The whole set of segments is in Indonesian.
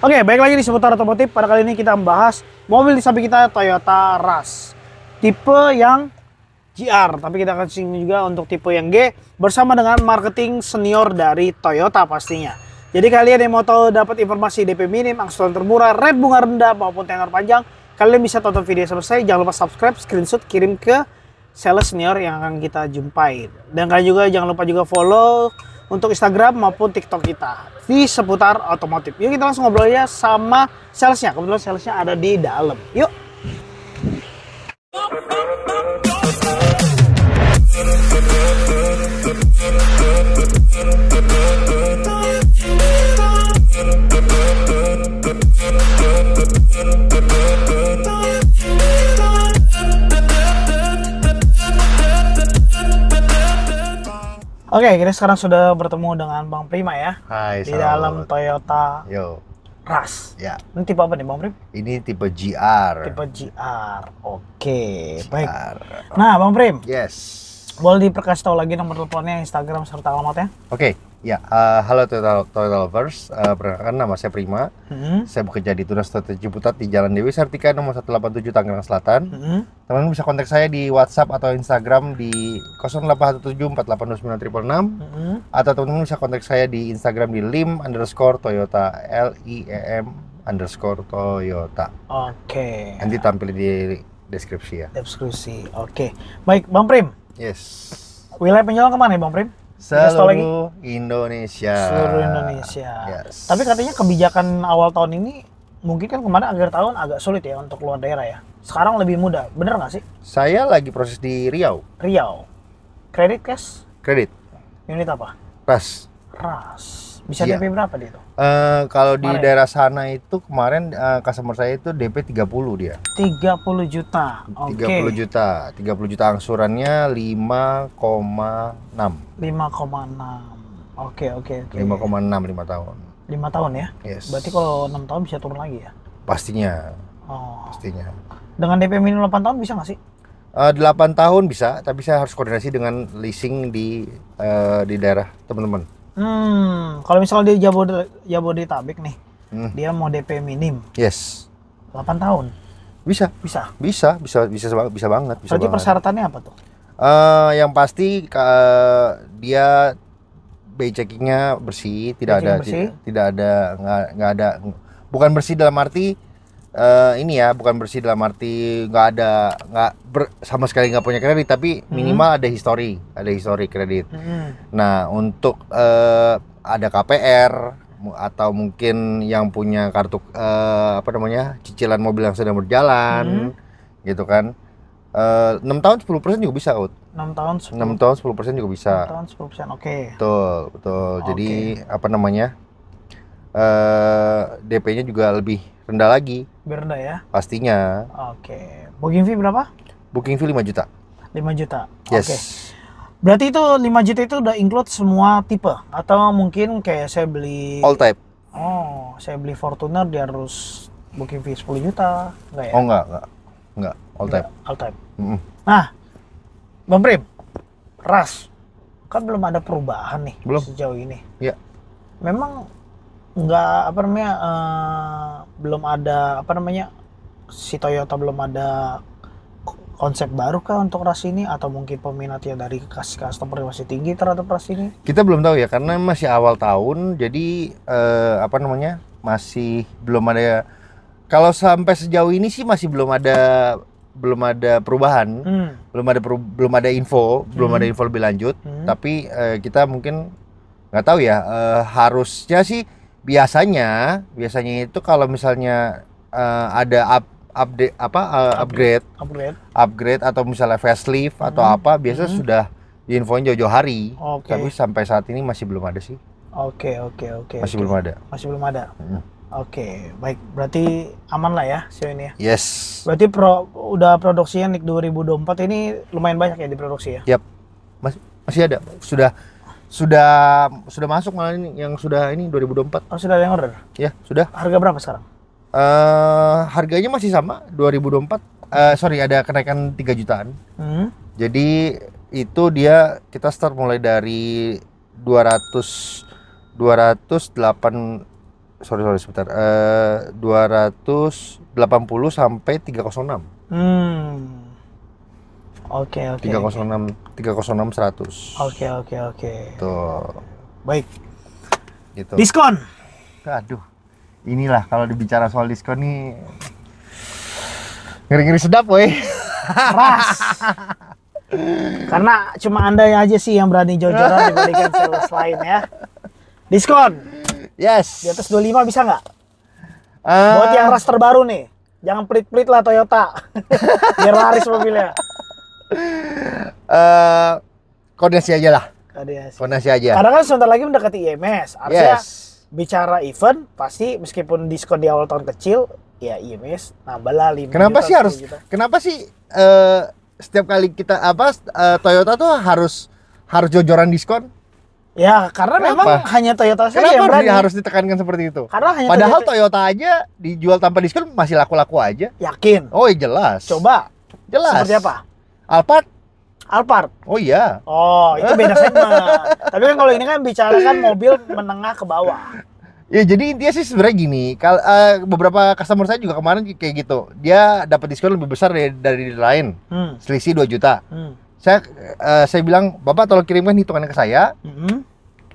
Oke, okay, baik lagi di seputar otomotif. Pada kali ini kita membahas mobil di samping kita Toyota Rush. Tipe yang GR, tapi kita akan singgung juga untuk tipe yang G bersama dengan marketing senior dari Toyota pastinya. Jadi kalian yang mau tahu dapat informasi DP minim, angsuran termurah, red bunga rendah maupun tenor panjang, kalian bisa tonton video selesai. Jangan lupa subscribe, screenshot, kirim ke sales senior yang akan kita jumpai. Dan kalian juga jangan lupa juga follow untuk Instagram maupun TikTok kita di seputar otomotif. Yuk kita langsung ngobrol ya sama salesnya. Kebetulan salesnya ada di dalam. Yuk. Oke, okay, kita sekarang sudah bertemu dengan Bang Prima ya. Hai, Di dalam Toyota Yo. RAS. Ya. Ini tipe apa nih Bang Prim? Ini tipe GR. Tipe GR. Oke, okay. baik. Nah, Bang Prim. Yes. Boleh diperkasih tahu lagi nomor teleponnya, Instagram serta alamatnya? Oke. Okay. Ya, uh, halo Total, Total Lovers, uh, eh, perkenalkan nama saya Prima. Mm-hmm. Saya bekerja di Tunas Strategi Putat di Jalan Dewi Sartika nomor 187 Tangerang Selatan. Mm-hmm. Teman bisa kontak saya di WhatsApp atau Instagram di 0817489366 mm-hmm. atau teman-teman bisa kontak saya di Instagram di lim underscore Toyota L I E M underscore Toyota. Oke. Okay. Nanti tampil di deskripsi ya. Deskripsi, oke. Okay. Baik, Bang Prim. Yes. Wilayah penjualan kemana ya Bang Prim? seluruh Indonesia. Seluruh Indonesia. Yes. Tapi katanya kebijakan awal tahun ini mungkin kan kemarin akhir tahun agak sulit ya untuk luar daerah ya. Sekarang lebih mudah, bener nggak sih? Saya lagi proses di Riau. Riau. Kredit cash? Kredit. Unit apa? Ras. Ras. Bisa ya. DP berapa dia tuh? Uh, kalau di daerah sana itu kemarin uh, customer saya itu DP 30 dia. 30 juta. Oke. Okay. 30 juta. 30 juta angsurannya 5,6. 5,6. Oke, oke, oke. 5,6 5 tahun. 5 tahun ya? Yes. Berarti kalau 6 tahun bisa turun lagi ya? Pastinya. Oh. Pastinya. Dengan DP minimum 8 tahun bisa nggak sih? Uh, eh, 8 tahun bisa, tapi saya harus koordinasi dengan leasing di uh, di daerah teman-teman. Hmm, kalau misalnya dia Jabodetabek nih, hmm. dia mau DP minim. Yes. 8 tahun. Bisa. Bisa. Bisa, bisa bisa bisa banget, bisa Berarti banget. persyaratannya apa tuh? Uh, yang pasti uh, dia bay checkingnya bersih, tidak ada bersih? tidak ada nggak ada bukan bersih dalam arti uh, ini ya bukan bersih dalam arti nggak ada nggak sama sekali nggak punya kredit tapi hmm. minimal hmm. ada histori ada histori kredit hmm. nah untuk uh, ada KPR atau mungkin yang punya kartu uh, apa namanya cicilan mobil yang sedang berjalan hmm. gitu kan enam 6 tahun sepuluh persen juga bisa out enam tahun enam tahun sepuluh persen juga bisa tahun sepuluh persen oke okay. betul betul okay. jadi apa namanya uh, DP-nya juga lebih rendah lagi. Lebih rendah ya? Pastinya. Oke. Okay. Booking fee berapa? Booking fee 5 juta. 5 juta. Yes. Oke. Okay. Berarti itu 5 juta itu udah include semua tipe atau mungkin kayak saya beli all type. Oh, saya beli Fortuner dia harus booking fee 10 juta, enggak ya? Oh, enggak, enggak. Enggak, all enggak, type. All type. Mm -hmm. Nah, Bang Prim, ras kan belum ada perubahan nih belum. sejauh ini. Iya. Memang nggak apa namanya uh, belum ada apa namanya si Toyota belum ada konsep baru kah untuk ras ini atau mungkin peminatnya dari kas-kas customer masih tinggi terhadap ras ini? Kita belum tahu ya karena masih awal tahun jadi eh, apa namanya masih belum ada kalau sampai sejauh ini sih masih belum ada belum ada perubahan hmm. belum ada belum ada info hmm. belum ada hmm. info lebih lanjut hmm. tapi uh, kita mungkin nggak tahu ya uh, harusnya sih biasanya biasanya itu kalau misalnya uh, ada up, eh, update apa uh, upgrade, upgrade upgrade atau misalnya facelift hmm. atau apa biasa hmm. sudah diinfoin jauh-jauh hari okay. tapi sampai saat ini masih belum ada sih oke okay, oke okay, oke okay, masih okay. belum ada masih belum ada hmm. oke okay, baik berarti aman lah ya sejauh ini ya yes berarti pro udah produksinya nik 2024 ini lumayan banyak ya diproduksi ya yap masih masih ada sudah sudah sudah masuk malah ini yang sudah ini 2024. Oh, sudah ada yang order? Ya, sudah. Harga berapa sekarang? Uh, harganya masih sama 2024. Uh, eh, sorry, ada kenaikan 3 jutaan. Hmm. Jadi itu dia kita start mulai dari 200 208 sorry sorry sebentar. eh Uh, 280 sampai 306. Hmm Oke, oke. 306 306 100. Oke, oke, oke. Tuh. Baik. Gitu. Diskon. Aduh. Inilah kalau dibicara soal diskon nih ngeri-ngeri sedap, woi. Ras. Karena cuma Anda aja sih yang berani jor-joran dibandingkan sales lain ya. Diskon. Yes. Di atas 25 bisa nggak? Uh, Buat yang ras terbaru nih. Jangan pelit-pelit lah Toyota. Biar laris mobilnya uh, koordinasi aja lah. Koordinasi. Koordinasi aja. Karena kan sebentar lagi mendekati IMS. Artinya yes. bicara event pasti meskipun diskon di awal tahun kecil, ya IMS nambah lah lima. Kenapa juta, sih harus? Juta. Kenapa sih uh, setiap kali kita apa uh, Toyota tuh harus harus jojoran diskon? Ya, karena Kenapa? memang hanya Toyota saja Kenapa yang berani. Kenapa harus ditekankan seperti itu? Karena hanya Padahal Toyota... Toyota aja dijual tanpa diskon masih laku-laku aja. Yakin? Oh, iya, jelas. Coba. Jelas. Seperti apa? Alphard? Alphard. Oh iya. Oh, itu beda segmen. Tapi kan kalau ini kan bicara kan mobil menengah ke bawah. Ya jadi intinya sih sebenarnya gini, kal uh, beberapa customer saya juga kemarin kayak gitu, dia dapat diskon lebih besar dari dari lain, hmm. selisih 2 juta. Hmm. Saya uh, saya bilang bapak tolong kirimkan hitungannya ke saya, hmm.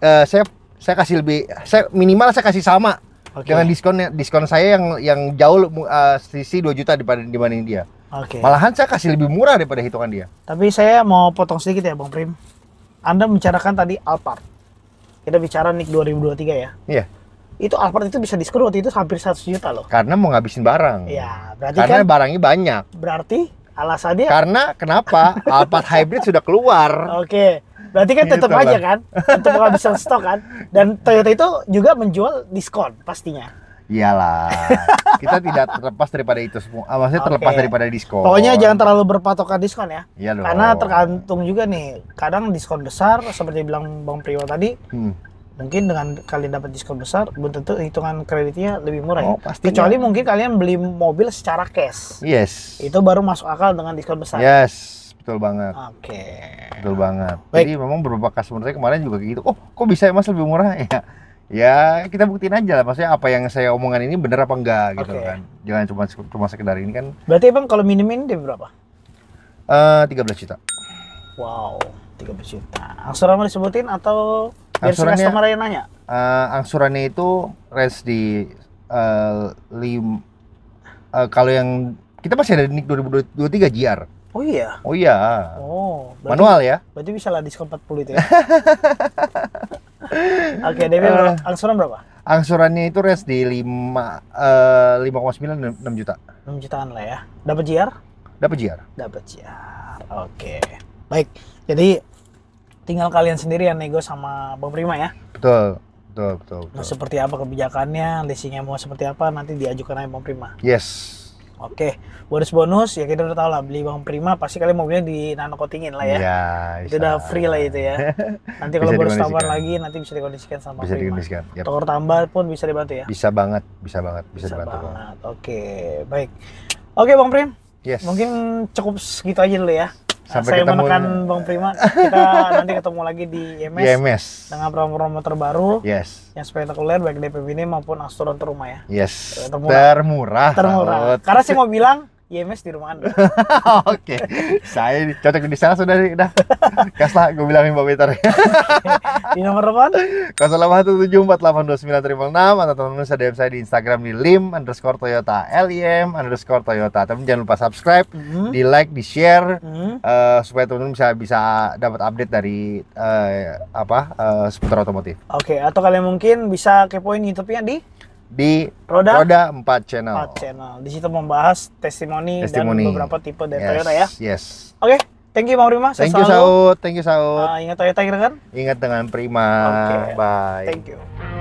uh, saya saya kasih lebih, saya minimal saya kasih sama okay. dengan diskon diskon saya yang yang jauh uh, selisih 2 juta dibanding dibanding dia. Oke. Okay. Malahan saya kasih lebih murah daripada hitungan dia. Tapi saya mau potong sedikit ya Bang Prim. Anda bicarakan tadi Alphard. Kita bicara Nick 2023 ya. Iya. Itu Alphard itu bisa diskon waktu itu hampir 100 juta loh. Karena mau ngabisin barang. Iya, berarti Karena kan, barangnya banyak. Berarti alasannya Karena kenapa? Alphard hybrid sudah keluar. Oke. Okay. Berarti kan tetap gitu aja kan, tetap kehabisan stok kan. Dan Toyota itu juga menjual diskon pastinya. Iyalah. kita tidak terlepas daripada itu semua. Ah, maksudnya okay. terlepas daripada diskon. Pokoknya jangan terlalu berpatokan diskon ya. Iya dong. Karena tergantung juga nih. Kadang diskon besar seperti bilang Bang Priwa tadi. Hmm. Mungkin dengan kalian dapat diskon besar, belum tentu hitungan kreditnya lebih murah ya. oh, ya. Kecuali mungkin kalian beli mobil secara cash. Yes. Itu baru masuk akal dengan diskon besar. Yes. Betul banget. Oke. Okay. Betul banget. Baik. Jadi memang beberapa customer saya kemarin juga gitu. Oh, kok bisa ya Mas lebih murah? Ya ya kita buktiin aja lah maksudnya apa yang saya omongan ini bener apa enggak gitu kan jangan cuma cuma sekedar ini kan berarti bang kalau minim ini dia berapa eh, tiga uh, belas juta wow tiga belas juta angsuran mau disebutin atau biar si customer yang nanya uh, angsurannya itu res di uh, lim uh, kalau yang kita masih ada NIK tiga GR Oh iya. Oh iya. Oh, berarti, manual ya. Berarti bisa lah diskon 40 itu ya. Oke, okay, Dewi uh, angsuran berapa? Angsurannya itu res di 5 uh, eh, sembilan enam juta. Enam jutaan lah ya. Dapat JR? Dapat JR. Dapat JR. Oke. Okay. Baik. Jadi tinggal kalian sendiri yang nego sama Bang Prima ya. Betul. Betul, betul, betul. Nah, seperti apa kebijakannya, leasingnya mau seperti apa, nanti diajukan aja Bang Prima. Yes. Oke, bonus-bonus ya kita udah tahu lah beli bang prima pasti kalian mobilnya di nano coatingin lah ya. Iya. Itu udah free lah itu ya. Nanti kalau bonus tambahan lagi nanti bisa dikondisikan sama bisa prima. Bisa dikondisikan. Yep. Tukar tambah pun bisa dibantu ya. Bisa banget, bisa banget, bisa, bisa dibantu. Banget. Oke, baik. Oke, Bang Prim. Yes. Mungkin cukup segitu aja dulu ya. Sampai saya ketemu... menekan Bang Prima, kita nanti ketemu lagi di IMS, e IMS. E dengan promo-promo terbaru yes. yang spektakuler baik DPB ini maupun Asturon rumah ya. Yes. Termurah. Termurah. Termurah. Karena sih mau bilang YMS di rumah Anda. Oke. Saya cocok di sana sudah nih, udah. Kaslah gua bilangin Mbak Peter. di nomor telepon? 0817482936 atau teman-teman bisa DM saya di Instagram di lim underscore Toyota lim underscore Toyota. Tapi jangan lupa subscribe, mm-hmm. di like, di share mm supaya teman-teman bisa bisa dapat update dari uh, apa eh, seputar otomotif. Oke, atau kalian mungkin bisa kepoin YouTube-nya di di roda, roda 4 channel. 4 channel. Di situ membahas testimoni, testimoni. dan beberapa tipe dari yes, Toyota ya. Yes. Oke, okay. thank you Bang Prima. Saya thank you Saud, thank you Saud. Uh, ingat Toyota kan? Ingat dengan Prima. Okay. Bye. Thank you.